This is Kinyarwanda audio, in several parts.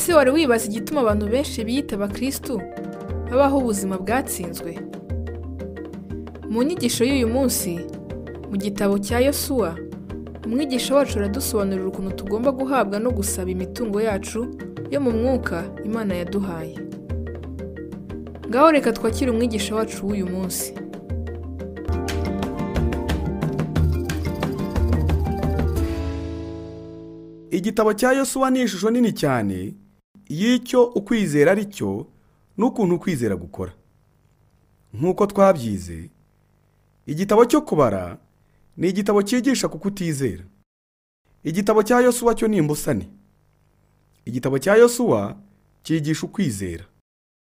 ese wari wibaza igituma abantu benshi biyita abakirisitu babaho ubuzima bwatsinzwe mu nyigisho y'uyu munsi mu gitabo cya yosuwa umwigisha wacu aradusobanurira ukuntu tugomba guhabwa no gusaba imitungo yacu yo mu mwuka imana yaduhaye ngaho reka twakire umwigisha wacu w'uyu munsi igitabo cya yosuwa ni ishusho nini cyane y'icyo ukwizera ari cyo n'ukuntu ukwizera gukora nk'uko twabyize igitabo cyo kubara ni igitabo cyigisha ku kutizera igitabo cya yosuwa cyo ni imbusane igitabo cya yosuwa cyigisha ukwizera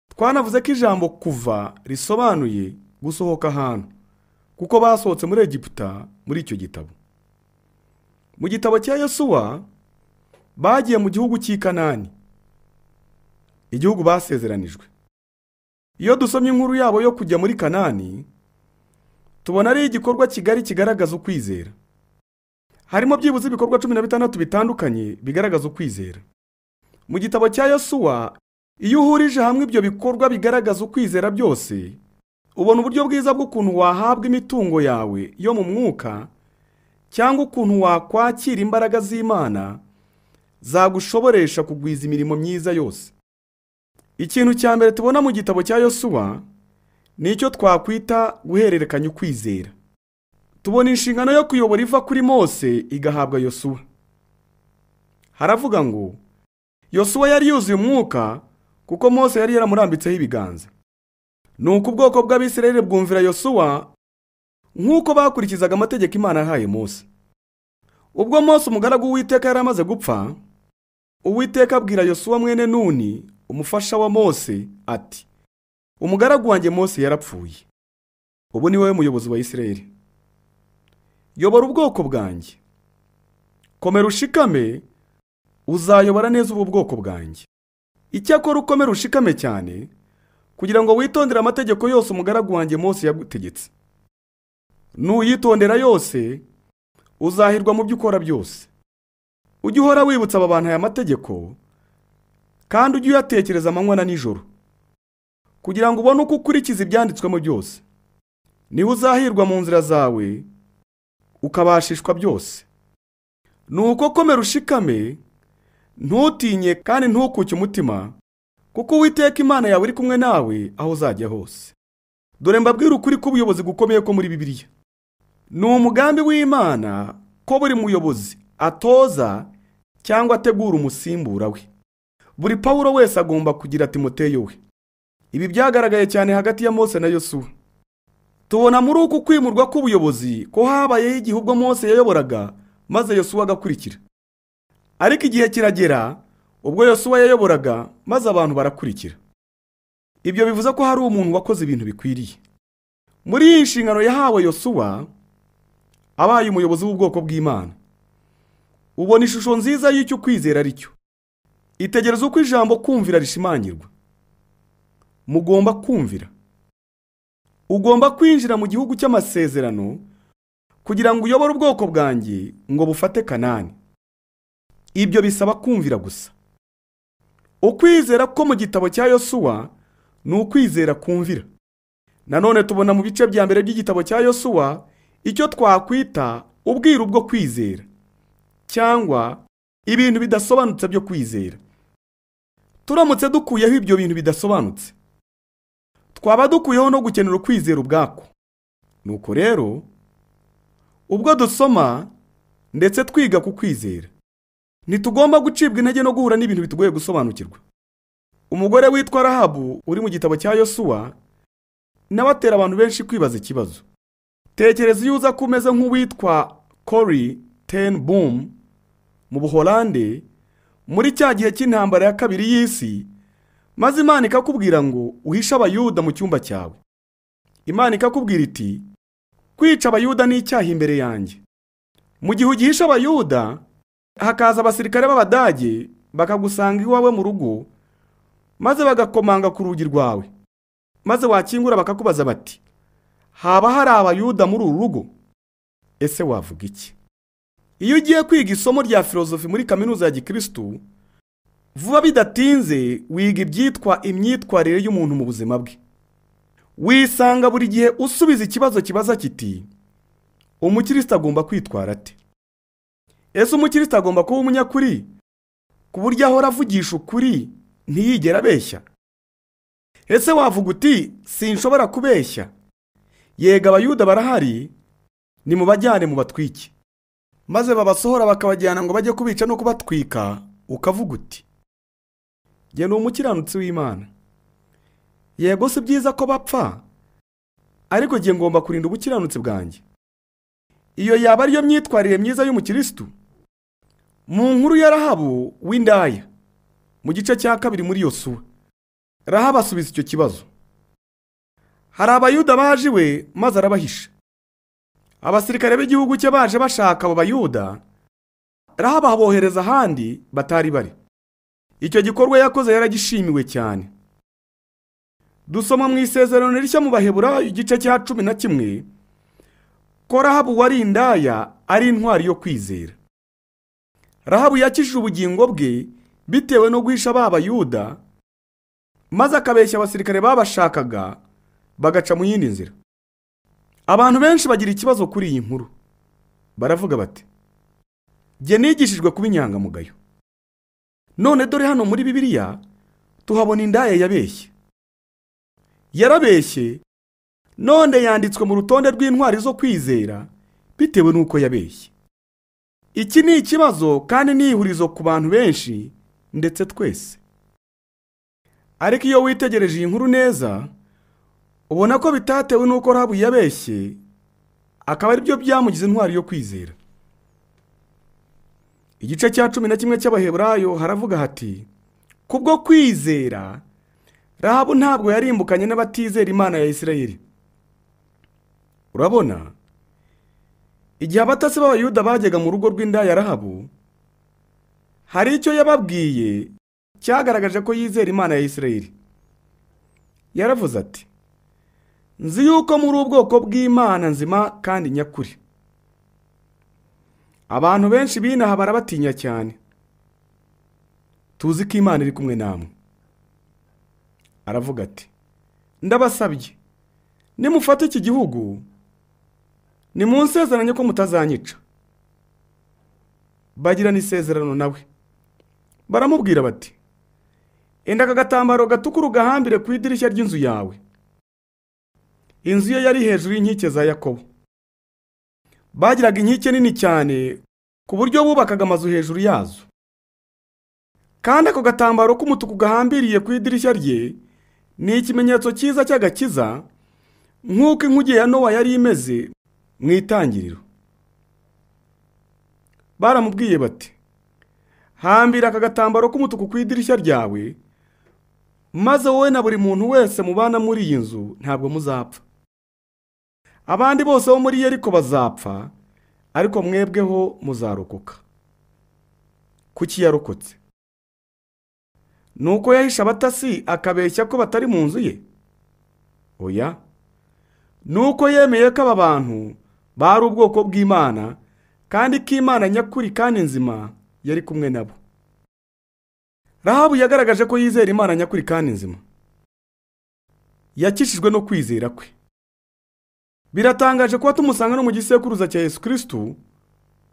twanavuze ko ijambo kuva risobanuye gusohoka ahantu kuko basohotse muri egiputa muri icyo gitabo mu gitabo cya yosuwa bagiye mu gihugu cy'i kanani igihugu basezeranijwe iyo dusomye inkuru yabo yo kujya muri kanani tubona ari igikorwa Kigali kigaragaza ukwizera harimo byibuze ibikorwa cumi na bitandatu bitandukanye bigaragaza ukwizera mu gitabo cya yosuwa iyo uhurije hamwe ibyo bikorwa bigaragaza ukwizera byose ubona uburyo bwiza bw'ukuntu wahabwa imitungo yawe yo mu mwuka cyangwa ukuntu wakwakira imbaraga z'imana zagushoboresha kugwiza imirimo myiza yose ikintu cya mbere tubona mu gitabo cya yosuwa ni icyo twakwita guhererekanya ukwizera tubona inshingano yo kuyobora iva kuri mose igahabwa yosuwa haravuga ngo yosuwa yari yuzuye umwuka kuko mose yari yaramurambitseho ibiganza uko ubwoko bw'abisirayeli bwumvira yosuwa nk'uko bakurikizaga amategeko imana yahaye mose ubwo mose umugaragu w'uwiteka yari amaze gupfa uwiteka abwira yosuwa mwene nuni umufasha wa mose ati umugaragu wanjye mose yarapfuye ubu ni wowe muyobozi wa isirere yobora ubwoko bwanjye komera ushikame uzayobora neza ubu bwoko bwanjye icyakora ukomera ushikame cyane kugira ngo witondere amategeko yose umugaragu wanjye mose yagutegetse nuyitondera yose uzahirwa mu byo ukora byose ujye uhora wibutsa aba bantu aya mategeko kandi ujye uyatekereza amanywa na nijoro kugira ngo ubone uko ukurikiza ibyanditswemo byose niba uzahirwa mu nzira zawe ukabashishwa byose ni uko komera ushikame ntutinye kandi ntukuke umutima kuko uwiteka imana yawe iri kumwe nawe aho uzajya hose dore mbabwira ukuri k'ubuyobozi gukomeye ko muri bibiliya ni umugambi w'imana ko buri muyobozi atoza cyangwa ategura umusimbura we buri pawulo wese agomba kugira timoteyo we ibi byagaragaye cyane hagati ya mose na yosuwa tubona muri uku kwimurwa k'ubuyobozi ko habayeho igihe ubwo mose yayoboraga maze yosuwa agakurikira ariko igihe kiragera ubwo yosuwa yayoboraga maze abantu barakurikira ibyo bivuze ko hari umuntu wakoze ibintu bikwiriye muri iyi nshingano yahawe yosuwa abaye umuyobozi w'ubwoko bw'imana ubona ishusho nziza y'icyo kwizera ari cyo itegereza uko ijambo kumvira rishimangirwa mugomba kumvira ugomba kwinjira mu gihugu cy'amasezerano kugira ngo uyobore ubwoko bwanjye ngo bufate kanani ibyo bisaba kumvira gusa ukwizera ko mu gitabo cya yosuwa ni ukwizera kumvira nanone tubona mu bice bya mbere by'igitabo cya yosuwa icyo twakwita ubwiru bwo kwizera cyangwa ibintu bidasobanutse byo kwizera turamutse dukuyeho ibyo bintu bidasobanutse twaba dukuyeho no gukenera ukwizera ubwako nuko rero ubwo dusoma ndetse twiga ku kwizera ntitugomba gucibwa intege no guhura n'ibintu bitugoye gusobanukirwa umugore witwa rahabu uri mu gitabo cya yosuwa nawe atera abantu benshi kwibaza ikibazo tekereza iyo uza ko umeze nk'uwitwa kori teni bumu mu buholande muri cya gihe cy'intambara ya kabiri y'isi maze imana ikakubwira ngo uhishe abayuda mu cyumba cyawe imana ikakubwira iti kwica abayuda ni icyaha imbere yanjye mu gihe ugihisha abayuda hakaza abasirikare b'abadage bakagusanga iwawe mu rugo maze bagakomanga ku rugi rwawe maze wakingura bakakubaza bati haba hari abayuda muri uru rugo ese wavuga iki iyo ugiye kwiga isomo rya filozofi muri kaminuza ya gikirisitu vuba bidatinze wiga ibyitwa imyitwarire y'umuntu mu buzima bwe wisanga buri gihe usubiza ikibazo kibaza kiti umukirisitu agomba kwitwara ate ese umukirisitu agomba kuba umunyakuri ku buryo ahora avugisha ukuri ntiyigere abeshya ese wavuga uti sinshobora kubeshya yega abayuda barahari nimubajyane mu batwike maze babasohora bakabajyana ngo bajye kubica no kubatwika ukavuga uti jye ni umukiranutsi w'imana yego si byiza ko bapfa ariko jye ngomba kurinda ubukiranutsi bwanjye iyo yaba ariyo myitwarire myiza y'umukirisitu mu nkuru ya rahabu w'indaya mu gice cya kabiri muri iyo suwa rahabu asubiza icyo kibazo hari abayuda baje iwe maze arabahisha abasirikare b'igihugu cye baje bashaka abo bayuda rahaba abohereza ahandi batari bari icyo gikorwa yakoze yaragishimiwe cyane dusoma mu isezerano rishya mu baheburayo igice cya cumi na kimwe ko rahabu wari indaya ari intwari yo kwizera rahabu yakijije ubugingo bwe bitewe no guhisha ba bayuda maze akabeshya abasirikare babashakaga bagaca mu yindi nzira abantu benshi bagira ikibazo kuri iyi nkuru baravuga bati jye nigishijwe kuba inyangamugayo none dore hano muri bibiliya tuhabona indaya yabeshye yarabeshye none yanditswe mu rutonde rw'intwari zo kwizera bitewe n'uko yabeshye iki ni ikibazo kandi ni ihurizo ku bantu benshi ndetse twese ariko iyo witegereje iyi nkuru neza ubona ko bitatewe n'uko rabu yabeshye akaba aribyo byo byamugize intwari yo kwizera igice cya cumi na kimwe cy'abaheburayo haravuga hati kubwo kwizera rahabu ntabwo yarimbukanye n'abatizera imana ya Isirayeli urabona igihe abatasi b'abayuda bajyaga mu rugo rw'inda ya rahabu hari icyo yababwiye cyagaragaje ko yizera imana ya Isirayeli yaravuze ati nzi yuko muri ubwoko bw'imana nzima kandi nyakuri abantu benshi binaha barabatinya cyane tuzi ko imana iri kumwe namwe aravuga ati ndabasabye nimufate iki gihugu nimunsezeranye ko mutazanyica bagirana isezerano nawe baramubwira bati enda aka gatambaro gatukura ugahambire ku idirishya ry'inzu yawe inzu ye yari hejuru y'inkike za yakobo bagiraga inkike nini cyane ku buryo bubakaga amazu hejuru yazo kandi ako gatambaro k'umutuku gahambiriye ku idirishya rye ni ikimenyetso cyiza cy'agakiza nk'uko inkuge ya nowa yari imeze mu itangiriro baramubwiye bati hambira aka gatambaro k'umutuku ku idirishya ryawe maze wowe na buri muntu wese mubana muri iyi nzu ntabwo muzapfa abandi bose bo muri yeriko bazapfa ariko mwebweho muzarokoka kuki yarokotse ni uko yahishe abatasi akabeshya ko batari mu nzu ye oya ni uko yemeye ko aba bantu bari ubwoko bw'imana kandi ko imana nyakuri kandi nzima yari kumwe nabo rahabu yagaragaje ko yizera imana nyakuri kandi nzima yakishijwe no kwizera kwe biratangaje kuba tumusanga no mu gisekuruza cya Yesu kirisitu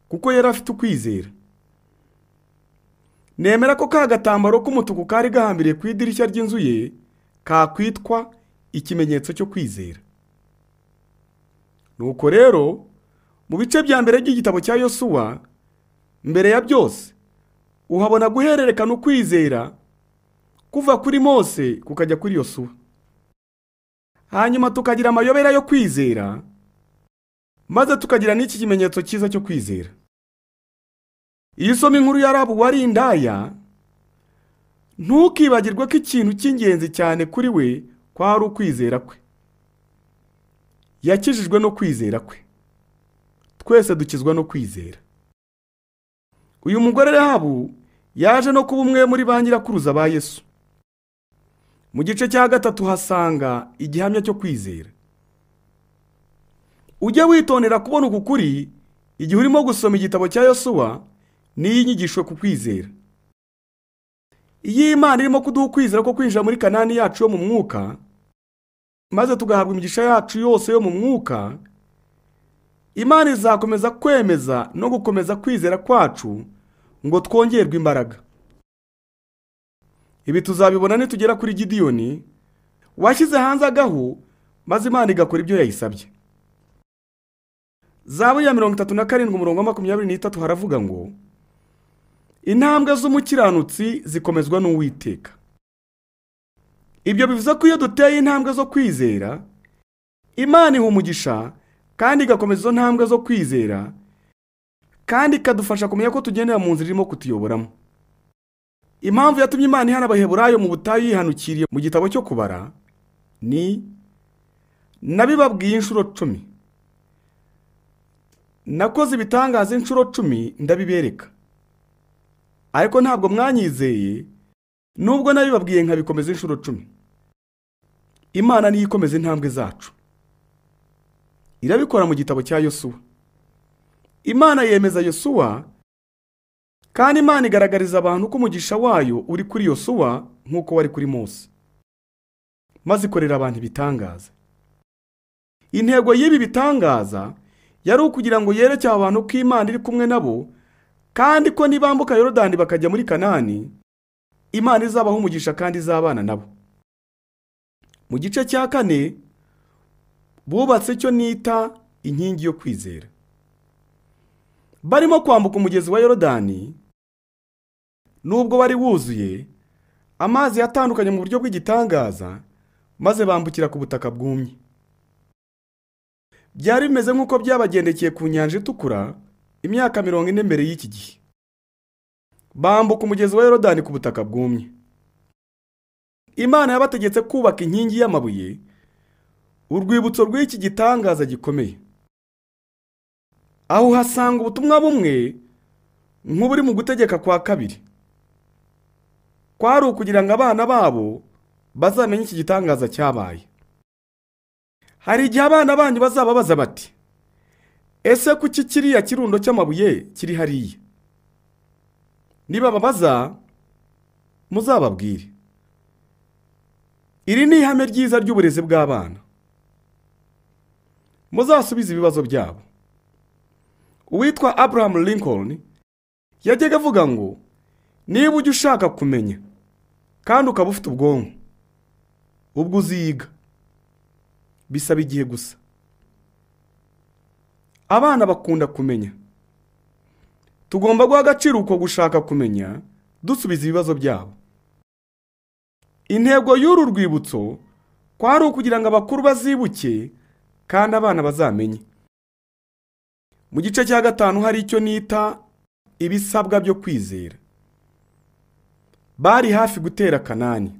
kuko yari afite ukwizera nemera ko ka gatambaro k'umutuku kari gahambiriye ku idirishya ry'inzu ye kakwitwa ikimenyetso cyo kwizera nuko rero mu bice bya mbere by'igitabo cya yosuwa mbere ya byose uhabona guhererekana ukwizera kuva kuri mose kukajya kuri yosuwa hanyuma tukagira amayobera yo kwizera maze tukagira n'iki kimenyetso cyiza cyo kwizera iyo usoma inkuru ya rabu wari indaya ntukibagirwe ko ikintu cy'ingenzi cyane kuri we kwari ukwizera kwe yakijijwe no kwizera kwe twese dukizwa no kwizera uyu mugore rabu yaje no kuba umwe muri ba nyirakuruza ba yesu mu gice cya gatatu hasanga igihamya cyo kwizera ujye witondera kubona uku kuri igihe urimo gusoma igitabo cya yosuwa niyo inyigishwe ku kwizera iyo imana irimo kuduha ukwizera ko kwinjira muri kanani yacu yo mu mwuka maze tugahabwa imigisha yacu yose yo mu mwuka imana izakomeza kwemeza no gukomeza kwizera kwacu ngo twongerwe imbaraga ibi tuzabibona nitugera kuri gidiyoni washyize hanze agahu maze imana igakora ibyo yayisabye zabu ya mirongo itatu na karindwi umurongo wa makumyabiri n'itatu haravuga ngo intambwe z'umukiranutsi zikomezwa n'uwiteka ibyo bivuze ko iyo duteye intambwe zo kwizera imana iha umugisha kandi igakomeza izo ntambwe zo kwizera kandi ikadufasha kumenya ko tugendera mu nzira irimo kutuyoboramo impamvu yatumye imana ihana abaheburayo mu butayu yihanukiriye mu gitabo cyo kubara ni nabibabwiye inshuro cumi nakoze ibitangaza inshuro cumi ndabibereka ariko ntabwo mwanyizeye nubwo nabibabwiye nkabikomeza inshuro cumi imana niyo ikomeza intambwe zacu irabikora mu gitabo cya yosuwa imana yemeza yosuwa kandi imana igaragariza abantu ko umugisha wayo uri kuri iyo suwa nk'uko wari kuri Mose maze ikorera abantu ibitangaza intego y'ibi bitangaza yari ukugira ngo yerekere abantu ko imana iri kumwe nabo kandi ko nibambuka yorodani bakajya muri kanani imana izabaho umugisha kandi izabana nabo mu gice cya kane bubatse icyo nita inkingi yo kwizera barimo kwambuka umugezi wa yorodani nubwo wari wuzuye amazi yatandukanye mu buryo bw'igitangaza maze bambukira ku butaka bwumye byari bimeze nk'uko byabagendekeye ku nyanja itukura imyaka mirongo ine mbere y'iki gihe bambuka umugezi wa yorodani ku butaka bwumye imana yabategetse kubaka inkingi y'amabuye urwibutso rw'iki gitangaza gikomeye aho uhasanga ubutumwa bumwe nk'uburi mu gutegeka kwa kabiri kwari ukugira ngo abana babo bazamenye iki gitangaza cyabaye hari igihe abana banyu bazababaza bati ese kuki kiriya kirundo cy'amabuye kiri hariya nibababaza muzababwire iri ni ihame ryiza ry'uburezi bw'abana muzasubize ibibazo byabo uwitwa abraham lincoln yajyaga avuga ngo niba ujya ushaka kumenya kandi ukaba ufite ubwonko ubwo uziga bisaba igihe gusa abana bakunda kumenya tugomba guha agaciro uko gushaka kumenya dusubiza ibibazo byabo intego y'uru rwibutso kwari ukugira ngo abakuru bazibuke kandi abana bazamenye mu gice cya gatanu hari icyo nita ibisabwa byo kwizera bari hafi gutera kanani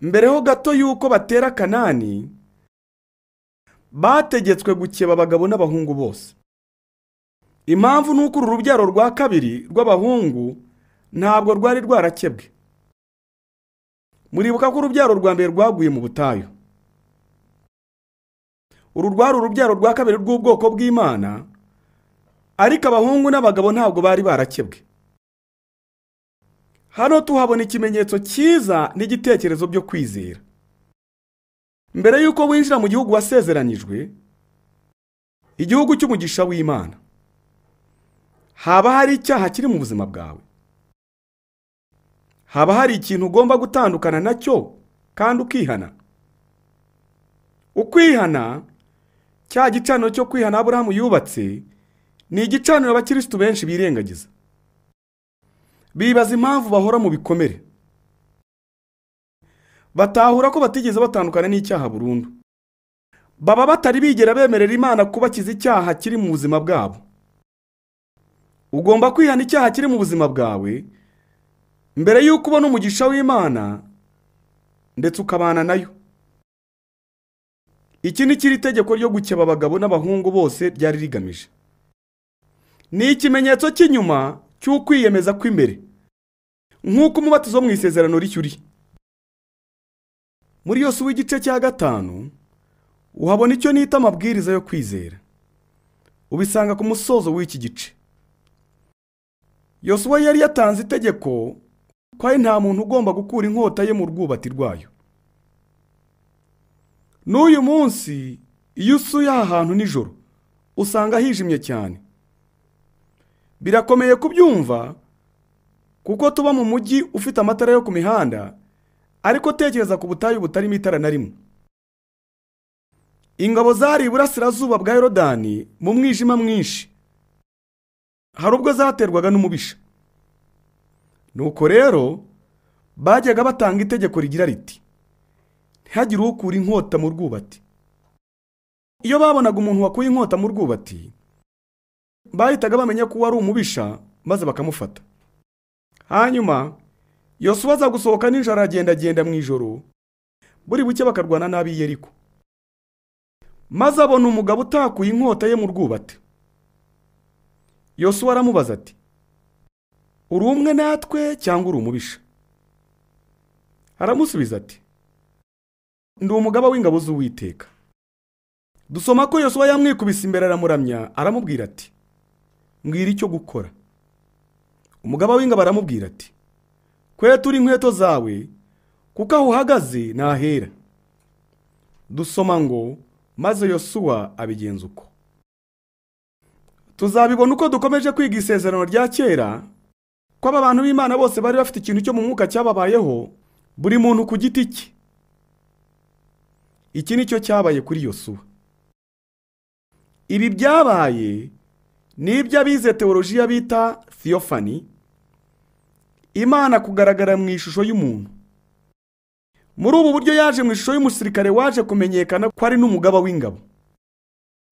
mbere ho gato y'uko batera kanani bategetswe gukeba abagabo n'abahungu bose impamvu ni uko uru rubyaro rwa kabiri rw'abahungu ntabwo rwari rwarakebwe muribuka ko urubyaro rwa mbere rwaguye mu butayu uru rwari urubyaro rwa kabiri rw'ubwoko bw'imana ariko abahungu n'abagabo ntabwo bari barakebwe hano tuhabona ikimenyetso cyiza n'igitekerezo byo kwizera mbere y'uko winjira mu gihugu wasezeranyijwe igihugu cy'umugisha w'imana haba hari icyaha kiri mu buzima bwawe haba hari ikintu ugomba gutandukana nacyo kandi ukihana ukwihana cya gicaniro cyo kwihana aburahamu yubatse ni igicaniro abakirisitu benshi birengagiza bibaza impamvu bahora mu bikomere batahura ko batigeze batandukana n'icyaha burundu baba batari bigera bemerera imana kubakiza icyaha kiri mu buzima bwabo ugomba kwihana icyaha kiri mu buzima bwawe mbere y'uko ubona umugisha w'imana ndetse ukabana nayo iki ni kiri itegeko ryo gukeba abagabo n'abahungu bose ryari rigamije ni ikimenyetso cy'inyuma cy'uko kwiyemeza kw'imbere nk'uko umubatizo wo mu isezerano rishya uri muri yose w'igice cya gatanu uhabona icyo nita amabwiriza yo kwizera ubisanga ku musozo w'iki gice yosuwa yari yatanze itegeko ko nta muntu ugomba gukura inkota ye mu rwubati rwayo n'uyu munsi iyo usuye aha hantu nijoro usanga hijimye cyane birakomeye kubyumva kuko tuba mu mujyi ufite amatara yo ku mihanda ariko tekereza ku butayu butarimo itara na rimwe ingabo zari iburasirazuba bwa yorodani mu mwijima mwinshi hari ubwo zaterwaga n'umubisha nuko rero bajyaga batanga itegeko rigira riti ntihagire ukura inkota mu rwubati iyo babonaga umuntu wakuye inkota mu rwubati bahitaga bamenya ko ari umubisha maze bakamufata hanyuma yosuwa aza gusohoka nijoro agendagenda mu ijoro buri buke bakarwana n'ab'i yeriko maze abona umugabo utakuye inkota ye mu rwubati yosuwa aramubaza ati uri umwe natwe cyangwa uri umubisha aramusubiza ati ndi umugaba w'ingabo z'uwiteka dusoma ko yosuwa yamwikubise imbere aramuramya aramubwira ati mbwira icyo gukora umugabo w'ingabo aramubwira ati kweta uri inkweto zawe kuko aho uhagaze nahera dusoma ngo maze yosuwa abigenza uko tuzabibona uko dukomeje kwiga isezerano rya kera ko aba bantu b'imana bose bari bafite ikintu cyo mu mwuka cyababayeho buri muntu ku giti cye iki ni cyo cyabaye kuri yosuwa ibi byabaye n'ibyo abize teolojiya bita theophany imana kugaragara mu ishusho y'umuntu muri ubu buryo yaje mu ishusho y'umusirikare waje kumenyekana ko ari n'umugaba w'ingabo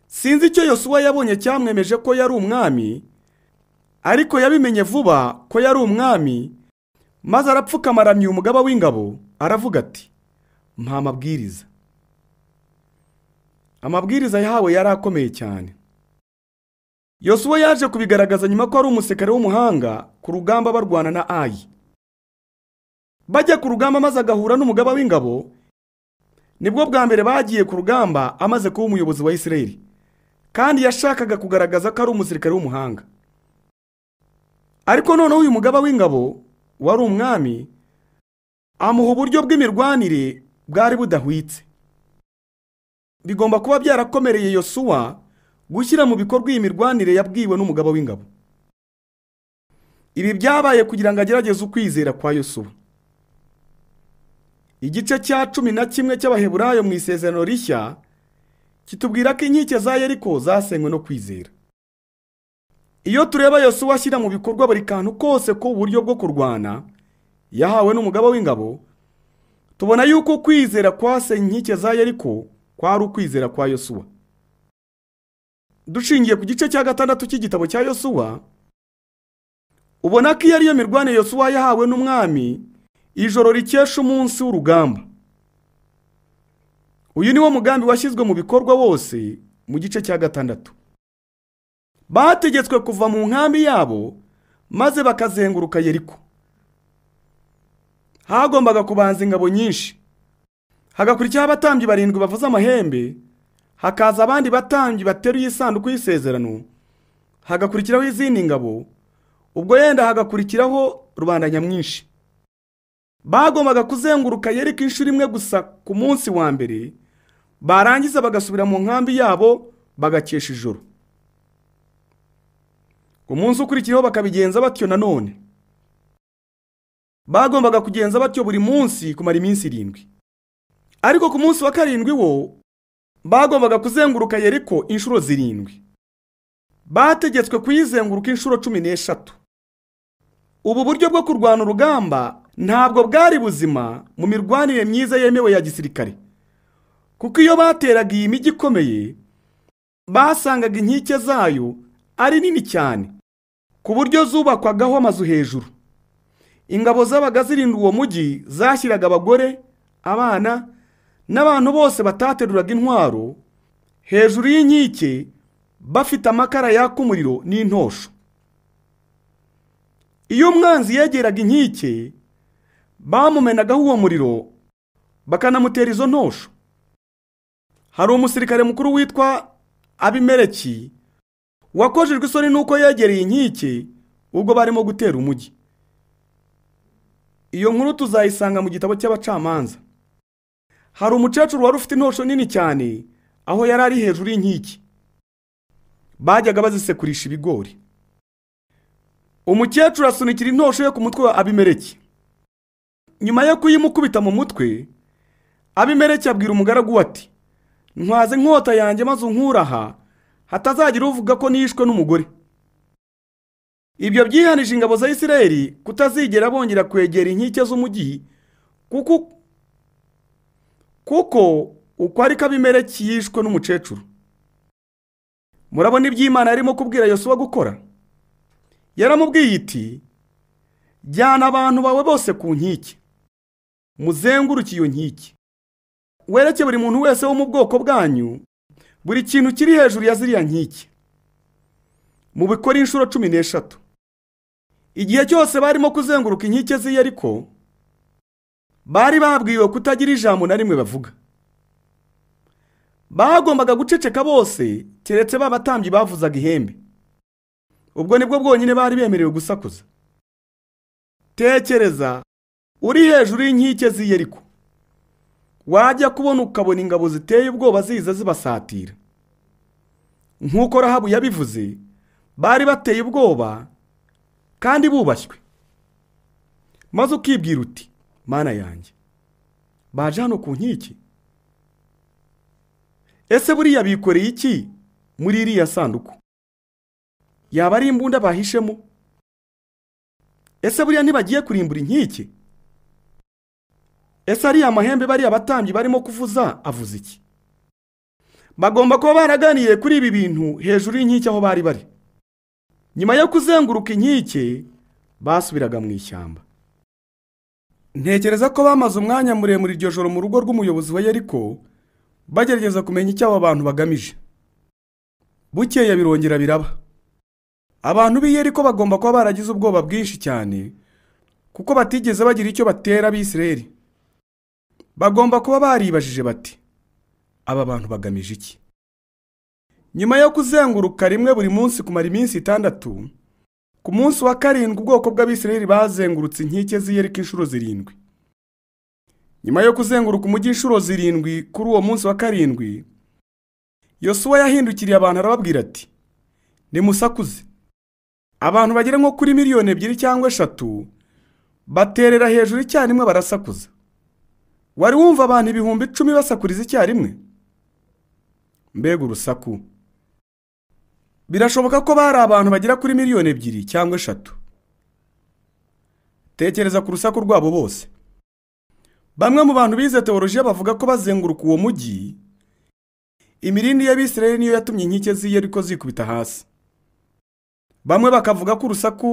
sinzi icyo yosuwa yabonye cyamwemeje ko yari umwami ariko yabimenye vuba ko yari umwami maze arapfukama aramya umugaba w'ingabo aravuga ati mpa amabwiriza amabwiriza yahawe yari akomeye cyane yosuwa yaje kubigaragaza nyuma ko ari umusekare w'umuhanga ku rugamba barwana na ayi bajya ku rugamba maze agahura n'umugaba w'ingabo nibwo bwa mbere bagiye ku rugamba amaze kuba umuyobozi wa isireri kandi yashakaga kugaragaza ko ari umusirikare w'umuhanga ariko noneho uyu mugaba w'ingabo wari umwami amuha uburyo bw'imirwanire bwari budahwitse bigomba kuba byarakomereye yosuwa gushyira mu bikorwa iyi mirwanire yabwiwe n’umugabo w'ingabo ibi byabaye kugira ngo agerageze ukwizera kwa yosuwa igice cya cumi na kimwe cy'abaheburayo mu isezerano rishya kitubwira ko inkike za yeriko zasenywe no kwizera iyo tureba yosuwa ashyira mu bikorwa buri kantu kose ku buryo bwo kurwana yahawe n'umugabo w'ingabo tubona yuko kwizera kwasenye inkike za yeriko kwari ukwizera kwa yosuwa dushingiye ku gice cya gatandatu cy'igitabo cya yosuwa ubona ko iyo ariyo mirwane yosuwa yahawe n'umwami ijoro rikesha umunsi w'urugamba uyu niwo mugambi washyizwe mu bikorwa wose mu gice cya gatandatu bategetswe kuva mu nkambi yabo maze bakazenguruka yeriko hagombaga kubanza ingabo nyinshi hagakurikiyeho abatambyi barindwi bavuze amahembe hakaza abandi batangi bateruye isanduku y'isezerano hagakurikiraho izindi ngabo ubwo yenda hagakurikiraho rubanda nyamwinshi bagombaga kuzenguruka yereka inshuro imwe gusa ku munsi wa mbere barangiza bagasubira mu nkambi yabo bagakesha ijoro ku munsi ukurikiyeho bakabigenza batyo nanone bagombaga kugenza batyo buri munsi kumara iminsi irindwi ariko ku munsi wa karindwi wo bagombaga kuzenguruka yeriko inshuro zirindwi bategetswe kuyizenguruka inshuro cumi n'eshatu ubu buryo bwo kurwana urugamba ntabwo bwari buzima mu mirwanire myiza yemewe ya gisirikare kuko iyo bateraga iyi mijyi ikomeye basangaga inkike zayo ari nini cyane ku buryo zubakwagaho amazu hejuru ingabo zabaga zirinda uwo mujyi zashyiraga abagore abana n'abantu bose batateruraga intwaro hejuru y'inkike bafite amakara yaka umuriro n'intosho iyo umwanzi yegeraga inkike bamumenagaho uwo muriro bakanamutera izo ntosho hari umusirikare mukuru witwa abimereki wakojejwe isoni n'uko yegereye inkike ubwo barimo gutera umujyi iyo nkuru tuzayisanga mu gitabo cy'abacamanza hari umukecuru wari ufite intosho nini cyane aho yari ari hejuru y'inkiki bajyaga bazisekurisha ibigori umukecuru asunikira intosho ye ku mutwe wa abimereke nyuma yo kuyimukubita mu mutwe abimereke abwira umugaragu ati ntwaze inkota yanjye maze unkuraha hatazagira uvuga ko nishwe n'umugore ibyo byihanije ingabo za isirayeli kutazigera bongera kwegera inkike z'umujyi kuko kuko uko ari kabimereke yishwe n'umukecuru murabona iby'imana yarimo kubwira yosuwa gukora yaramubwiye iti jyana abantu bawe bose ku nkike muzenguruke iyo nkike wereke buri muntu wese wo mu bwoko bwanyu buri kintu kiri hejuru ya ziriya nkike mubikore inshuro cumi n'eshatu igihe cyose barimo kuzenguruka inkike z'iyo ariko bari babwiwe kutagira ijambo na rimwe bavuga bagombaga guceceka bose keretse ba batambyi bavuzaga ihembe ubwo nibwo bwonyine bari bemerewe gusakuza tekereza uri hejuru y'inkike z'iyeriko wajya kubona ukabona ingabo ziteye ubwoba ziza zibasatira nk'uko rahabu yabivuze bari bateye ubwoba kandi bubashywe maze ukibwira uti mana yanjye baje hano ku nkiki ese buriya bikoreye iki muri iriya sanduku yaba ari imbunda bahishemo ese buriya ntibagiye kurimbura inkike ese ariya mahembe bariya abatambyi barimo kuvuza avuze iki bagomba kuba baraganiriye kuri ibi bintu hejuru y'inkike aho bari bari nyuma yo kuzenguruka inkike basubiraga mu ishyamba ntekereza ko bamaze umwanya muremure iryo joro mu rugo rw'umuyobozi wa ariko bagerageza kumenya icyo aba bantu bagamije bukeya birongera biraba abantu b'i yeriko bagomba kuba baragize ubwoba bwinshi cyane kuko batigeze bagira icyo batera abisireri bagomba kuba baribajije bati aba bantu bagamije iki nyuma yo kuzenguruka rimwe buri munsi kumara iminsi itandatu ku munsi wa karindwi ubwoko bw'abisirayeli bazengurutse inkike z'iyerika inshuro zirindwi nyuma yo kuzenguruka umujyi inshuro zirindwi kuri uwo munsi wa karindwi yosuwa yahindukiriye abantu arababwira ati nimusakuze abantu bagera nko kuri miliyoni ebyiri cyangwa eshatu baterera hejuru icyarimwe barasakuza wari wumva abantu ibihumbi icumi basakuriza icyarimwe mbega urusaku birashoboka ko bari abantu bagera kuri miliyoni ebyiri cyangwa eshatu tekereza ku rusaku rwabo bose bamwe mu bantu bize teolojiya bavuga ko bazenguruka uwo mujyi imirindi y'abisirayeli niyo yatumye inkike ariko zikubita hasi bamwe bakavuga ko urusaku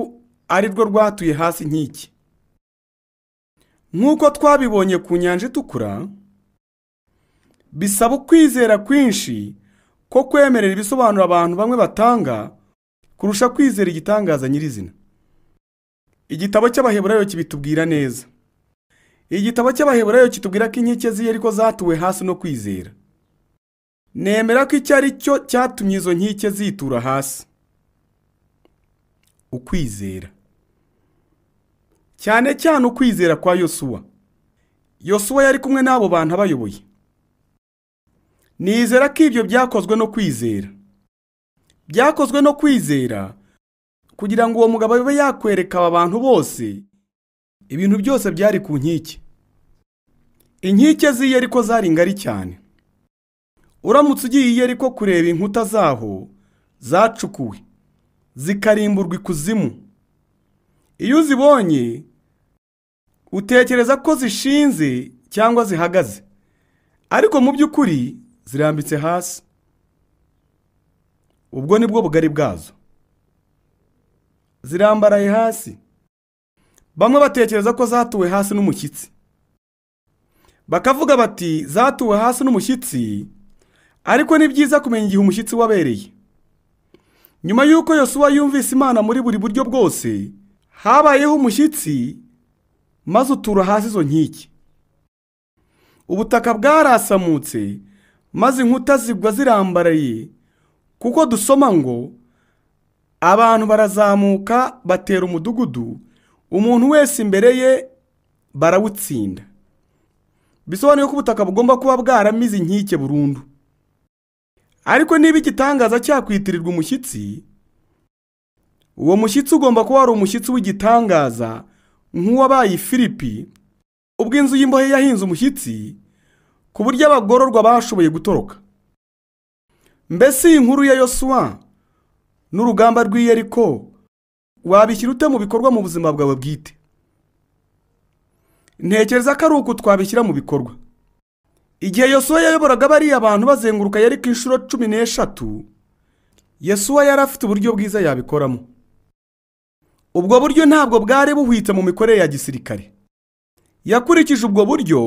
ari rwo rwatuye hasi nkiki nk'uko twabibonye ku nyanja itukura bisaba ukwizera kwinshi ko kwemerera ibisobanuro abantu bamwe batanga kurusha kwizera igitangaza nyirizina igitabo cy'abaheburayo kibitubwira neza igitabo cy'abaheburayo kitubwira ko inkike z'iyeriko zatuwe hasi no kwizera nemera ko icyo ari cyo cyatumye izo nkike zitura hasi ukwizera cyane cyane ukwizera kwa yosuwa yosuwa yari kumwe n'abo bantu abayoboye nizera ko ibyo byakozwe no kwizera byakozwe no kwizera kugira ngo uwo mugabo abe yakwereka aba bantu bose ibintu byose byari ku nkike inkike z'iyo ariko zari ngari cyane uramutse ugiye iyo ariko kureba inkuta zaho zacukuwe zikarimburwa ikuzimu iyo uzibonye utekereza ko zishinze cyangwa zihagaze ariko mu by'ukuri zirambitse hasi ubwo ni bwo bugari bwazo zirambaraye hasi bamwe batekereza ko zatuwe hasi n'umushyitsi bakavuga bati zatuwe hasi n'umushyitsi ariko ni byiza kumenya igihe umushyitsi wabereye nyuma y'uko yosuwa yumvise imana muri buri buryo bwose habayeho umushyitsi maze utura hasi izo nkiki ubutaka bwarasamutse maze inkuta zigwa zirambaraye kuko dusoma ngo abantu barazamuka batera umudugudu umuntu wese imbere ye barawutsinda bisobanuye ko ubutaka bugomba kuba bwaramize inkike burundu ariko niba igitangaza cyakwitirirwa umushyitsi uwo mushyitsi ugomba kuba ari umushyitsi w'igitangaza nk'uwabaye filipi ubwo inzu y'imbohe yahinze umushyitsi ku buryo abagororwa bashoboye gutoroka mbese iyi nkuru ya yosuwa n'urugamba rw'iyeriko wabishyira ute mu bikorwa mu buzima bwawe bwite ntekereza ko ari uku twabishyira mu bikorwa igihe yosuwa yayoboraga bariya abantu bazenguruka yari ku inshuro cumi n'eshatu yesuwa yari afite uburyo bwiza yabikoramo ubwo buryo ntabwo bwari buhwitse mu mikorere ya gisirikare yakurikije ubwo buryo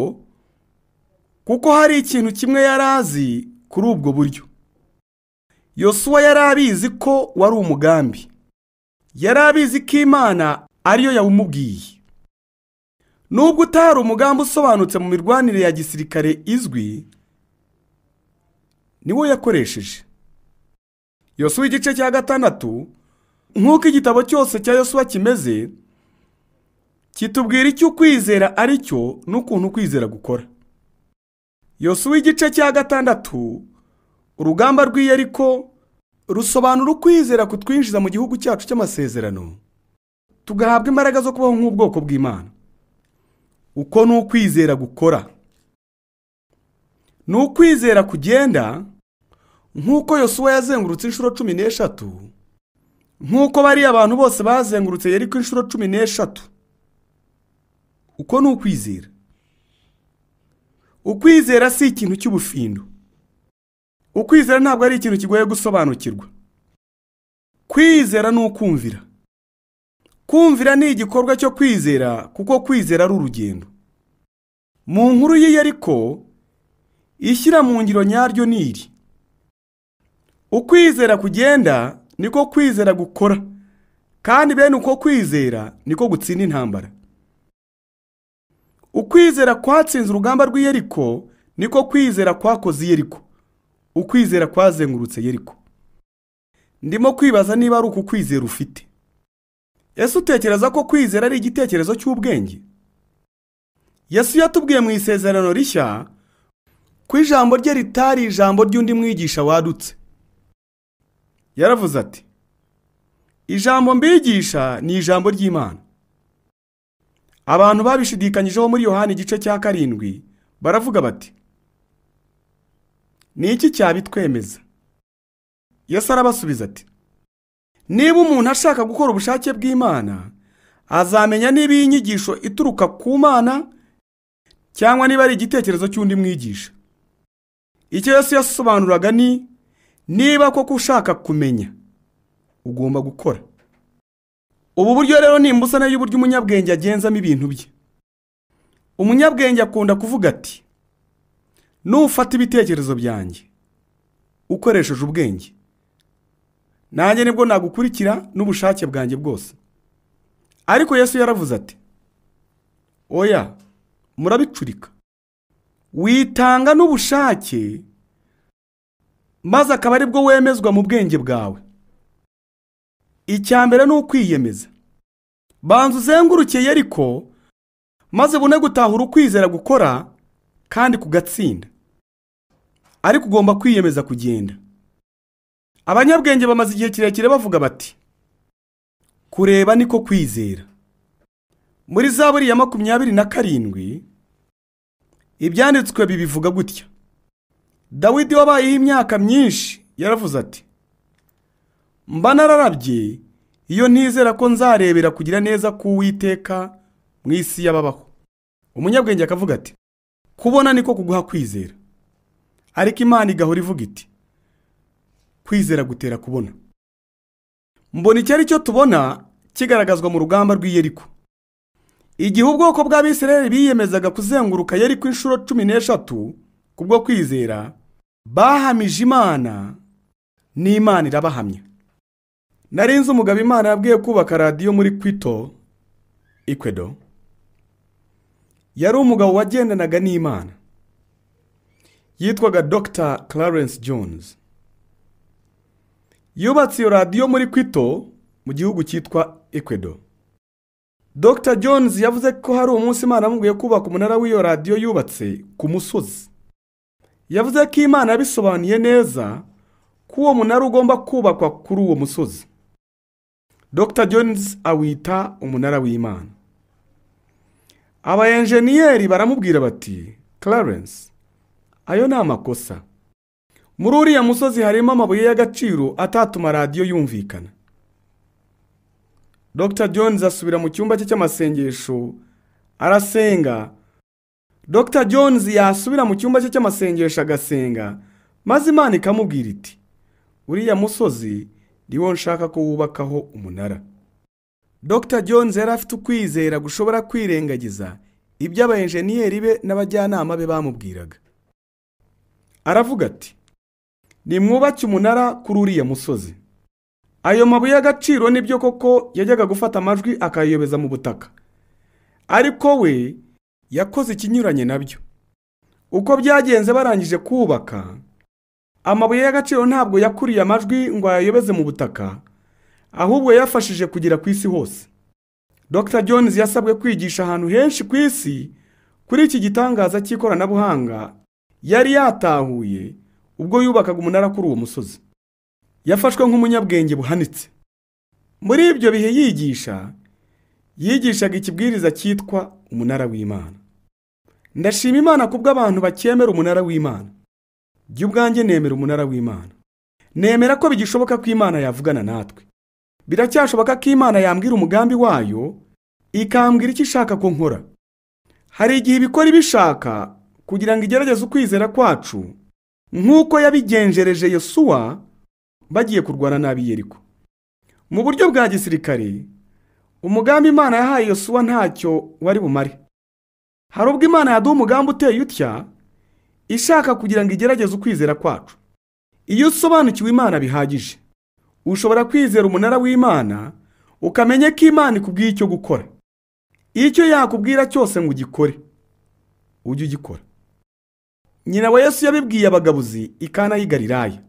kuko hari ikintu kimwe yari azi kuri ubwo buryo yosuwa yari abizi ko wari umugambi yari abizi ko imana ariyo yawumubwiye nubwo utari umugambi usobanutse mu mirwanire ya gisirikare izwi niwo yakoresheje yosuwa igice cya gatandatu nk'uko igitabo cyose cya yosuwa kimeze kitubwira icyo ukwizera ari cyo n'ukuntu kwizera gukora yosuwa igice cya gatandatu urugamba rw'iyeriko rusobanura ukwizera kutwinjiza mu gihugu cyacu cy'amasezerano tugahabwa imbaraga zo kubaho nk'ubwoko bw'imana uko ni ukwizera gukora ni ukwizera kugenda nk'uko yosuwa yazengurutse inshuro cumi n'eshatu nk'uko bariya abantu bose bazengurutse yeriko inshuro cumi n'eshatu uko ni ukwizera ukwizera si ikintu cy'ubufindo ukwizera ntabwo ari ikintu kigoye gusobanukirwa kwizera ni ukumvira kumvira ni igikorwa cyo kwizera kuko kwizera ari urugendo mu nkuru ye ariko ishyira mu ngiro nyaryo ni iri ukwizera kugenda niko kwizera gukora kandi bene uko kwizera niko gutsinda intambara ukwizera kwatsinze urugamba rw'iyeriko niko kwizera kwakoze iyeriko ukwizera kwazengurutse yeriko ndimo kwibaza niba ari uku kwizera ufite ese utekereza ko kwizera ari igitekerezo cy'ubwenge yesu yatubwiye mu isezerano rishya ku ijambo rye ritari ijambo ry'undi mwigisha wadutse yaravuze ati ijambo mbigisha ni ijambo ry'imana abantu babishidikanyijeho muri yohani igice cya karindwi baravuga bati ni iki cyabitwemeza yesu arabasubiza ati niba umuntu ashaka gukora ubushake bw'imana azamenya niba iyi nyigisho ituruka ku mana cyangwa niba ari igitekerezo cy'undi mwigisha icyo yose yasobanuraga ni niba koko ushaka kumenya ugomba gukora ubu buryo rero ni imbusane y'uburyo umunyabwenge agenzamo ibintu bye umunyabwenge akunda kuvuga ati nufata ibitekerezo byanjye ukoresheje ubwenge nanjye nibwo nagukurikira n'ubushake bwanjye bwose ariko yesu yaravuze ati oya murabicurika witanga n'ubushake maze akaba aribwo wemezwa mu bwenge bwawe icya mbere ni ukwiyemeza banza uzengurukeye ariko maze ubone gutahura ukwizera gukora kandi kugatsinda ariko ugomba kwiyemeza kugenda abanyabwenge bamaze igihe kirekire bavuga bati kureba niko kwizera muri za buriya makumyabiri na karindwi ibyanditswe bibivuga gutya dawidi wabayeho imyaka myinshi yaravuze ati mba nararabye iyo ntizera ko nzarebera kugira neza k'uwiteka mu isi y'ababaho umunyabwenge akavuga ati kubona niko kuguha kwizera ariko imana igahora ivuga iti kwizera gutera kubona mbona icyo ari cyo tubona kigaragazwa mu rugamba rw'iyeriko igihe ubwoko bw'abisirayeli biyemezaga kuzenguruka yeriko inshuro cumi n'eshatu kubwo kwizera bahamije imana n'imana irabahamya narinzi umugabo imana yabwiye kubaka radiyo muri kwito ikwedo yari umugabo wagendanaga n'imana yitwaga dr clarence jones yubatse iyo radiyo muri kwito mu gihugu cyitwa ekwedo dr jones yavuze ko hari umunsi imana yamubwiye kubaka umunara w'iyo radiyo yubatse ku musozi yavuze ko imana yabisobanuye neza ko uwo munara ugomba kubakwa kuri uwo musozi dr jones awita umunara w'imana aba enjeniyeri baramubwira bati clarence ayo ni amakosa muri uriya musozi harimo amabuye y'agaciro atatuma radiyo yumvikana dr jones asubira mu cyumba cye cy'amasengesho arasenga dr jones yasubira mu cyumba cye cy'amasengesho agasenga maze imana ikamubwira iti uriya musozi ni wo nshaka ko wubakaho umunara dr Jones yari afite ukwizera gushobora kwirengagiza ibyo abayenjeniyeri be n'abajyanama be bamubwiraga aravuga ati nimwubake umunara kuri uriya musozi ayo mabuye y'agaciro nibyo koko yajyaga gufata amajwi akayayobeza mu butaka ariko we yakoze ikinyuranye nabyo uko byagenze barangije kubaka amabuye y'agaciro ntabwo yakuriye amajwi ngo ayayobeze mu butaka ahubwo yafashije kugera ku isi hose dr jones yasabwe kwigisha ahantu henshi ku isi kuri iki gitangaza cy'ikoranabuhanga yari yatahuye ubwo yubakaga umunara kuri uwo musozi yafashwe nk'umunyabwenge buhanitse muri ibyo bihe yigisha yigishaga ikibwiriza cyitwa umunara w'imana ndashima imana kubwo abantu bakemera umunara w'imana jya ubwanjye nemera umunara w'imana nemera ko bigishoboka ko imana yavugana natwe biracyashoboka ko imana yambwira umugambi wayo ikambwira icyo ishaka ko nkora hari igihe ibikora ibishaka kugira ngo igerageze ukwizera kwacu nk'uko yabigenjereje yosuwa bagiye kurwana n'ab'i yeriko mu buryo bwa gisirikare umugambi imana yahaye yosuwa ntacyo wari bumare hari ubwo imana yaduha umugambi uteye utya ishaka kugira ngo igerageze ukwizera kwacu iyo usobanukiwe imana bihagije ushobora kwizera umunara w'imana ukamenya ko imana ikubwiye icyo gukora icyo yakubwira cyose ngo ugikore ujye ugikora nyina wa yesu yabibwiye abagabuzi ikana yigariraya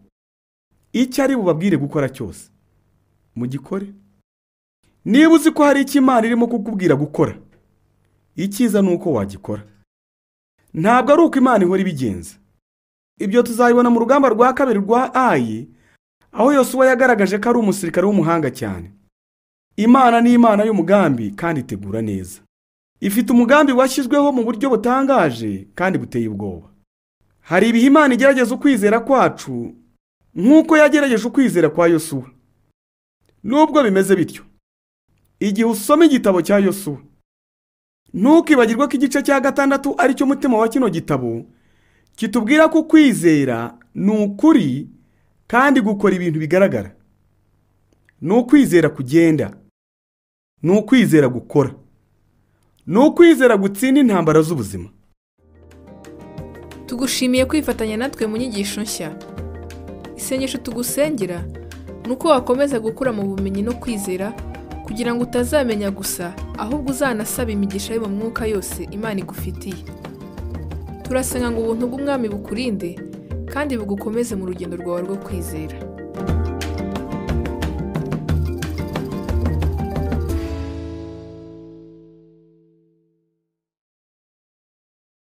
icyo ari bubabwire gukora cyose mu gikore niba uzi ko hari icyo imana irimo kukubwira gukora icyiza ni uko wagikora ntabwo ari uko imana ihora ibigenza ibyo tuzabibona mu rugamba rwa kabiri rwa ayi aho yose uba yagaragaje ko ari umusirikare w'umuhanga cyane imana ni imana y'umugambi kandi itegura neza ifite umugambi washyizweho mu buryo butangaje kandi buteye ubwoba hari ibihe imana igerageza ukwizera kwacu nk'uko yagerageje ukwizera kwa yosuwa nubwo bimeze bityo igihe usoma igitabo cya yosuwa ntukibagirwe ko igice cya gatandatu aricyo mutima wa kino gitabo kitubwira ko kwizera ni ukuri kandi gukora ibintu bigaragara ni ukwizera kugenda ni ukwizera gukora ni ukwizera gutsinda intambara z'ubuzima tugushimiye kwifatanya natwe mu nyigisho nshya isengesho tugusengera ni uko wakomeza gukura mu bumenyi no kwizera kugira ngo utazamenya gusa ahubwo uzanasaba imigisha yo mu mwuka yose imana igufitiye turasenga ngo ubuntu bw'umwami bukurinde kandi bugukomeze mu rugendo rwawe rwo kwizera